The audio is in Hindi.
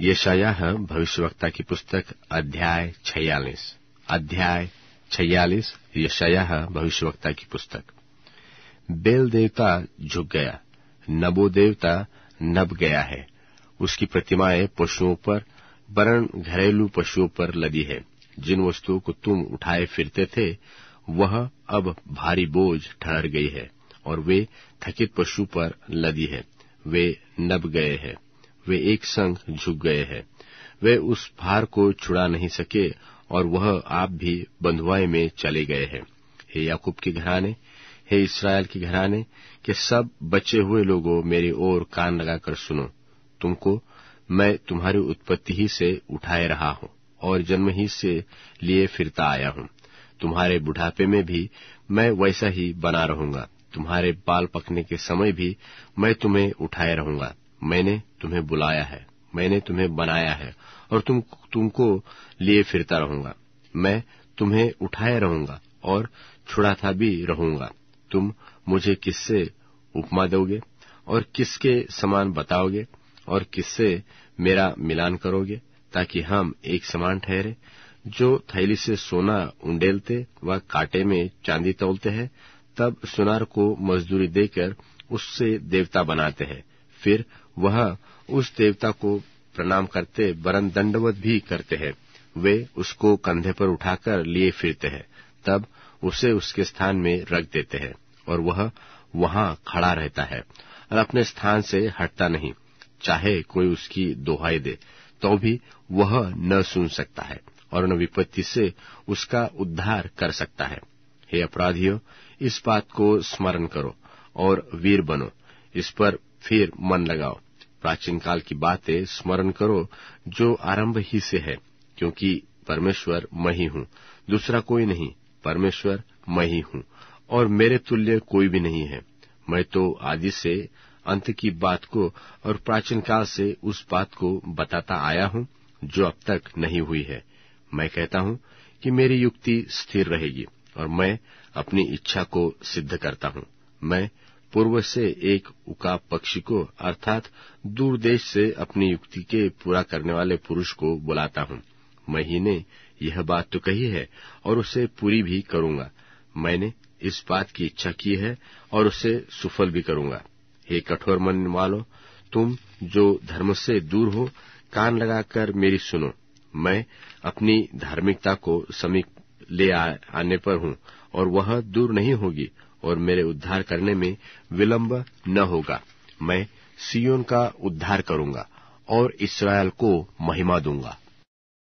भविष्य भविष्यवक्ता की पुस्तक अध्याय छयालीस अध्याय छयालीस भविष्य भविष्यवक्ता की पुस्तक बेल देवता झुक गया नबो देवता नब गया है उसकी प्रतिमाएं पशुओं पर वरण घरेलू पशुओं पर लदी है जिन वस्तुओं को तुम उठाए फिरते थे वह अब भारी बोझ ठहर गई है और वे थकित पशु पर लदी है वे नब गए हैं वे एक संग झुक गए हैं वे उस भार को छुड़ा नहीं सके और वह आप भी बंधुआई में चले गए हैं हे याकूब के घराने हे इसराइल के घराने के सब बचे हुए लोगों मेरी ओर कान लगाकर सुनो तुमको मैं तुम्हारी उत्पत्ति ही से उठाए रहा हूं और जन्म ही से लिए फिरता आया हूं तुम्हारे बुढ़ापे में भी मैं वैसा ही बना रहूंगा तुम्हारे बाल पकने के समय भी मैं तुम्हें उठाए रहूंगा मैंने तुम्हें बुलाया है मैंने तुम्हें बनाया है और तुम तुमको लिए फिरता रहूंगा मैं तुम्हें उठाए रहूंगा और छुड़ाता भी रहूंगा तुम मुझे किससे उपमा दोगे और किसके समान बताओगे और किससे मेरा मिलान करोगे ताकि हम एक समान ठहरे जो थैली से सोना उंडेलते व कांटे में चांदी तोलते हैं तब सुनार को मजदूरी देकर उससे देवता बनाते हैं फिर वह उस देवता को प्रणाम करते वरन दंडवत भी करते हैं वे उसको कंधे पर उठाकर लिए फिरते हैं तब उसे उसके स्थान में रख देते हैं और वह वहां खड़ा रहता है और अपने स्थान से हटता नहीं चाहे कोई उसकी दोहाई दे तो भी वह न सुन सकता है और न विपत्ति से उसका उद्धार कर सकता है हे अपराधियों इस बात को स्मरण करो और वीर बनो इस पर फिर मन लगाओ प्राचीन काल की बातें स्मरण करो जो आरंभ ही से है क्योंकि परमेश्वर मैं ही हूं दूसरा कोई नहीं परमेश्वर मैं ही हूं और मेरे तुल्य कोई भी नहीं है मैं तो आदि से अंत की बात को और प्राचीन काल से उस बात को बताता आया हूं जो अब तक नहीं हुई है मैं कहता हूं कि मेरी युक्ति स्थिर रहेगी और मैं अपनी इच्छा को सिद्ध करता हूं मैं पूर्व से एक उकाब पक्षी को अर्थात दूर देश से अपनी युक्ति के पूरा करने वाले पुरुष को बुलाता हूं महीने ने यह बात तो कही है और उसे पूरी भी करूंगा मैंने इस बात की इच्छा की है और उसे सुफल भी करूंगा हे कठोर मन वालो तुम जो धर्म से दूर हो कान लगाकर मेरी सुनो मैं अपनी धार्मिकता को समीप ले आ, आने पर हूं और वह दूर नहीं होगी और मेरे उद्धार करने में विलंब न होगा मैं सियोन का उद्धार करूंगा और इसराइल को महिमा दूंगा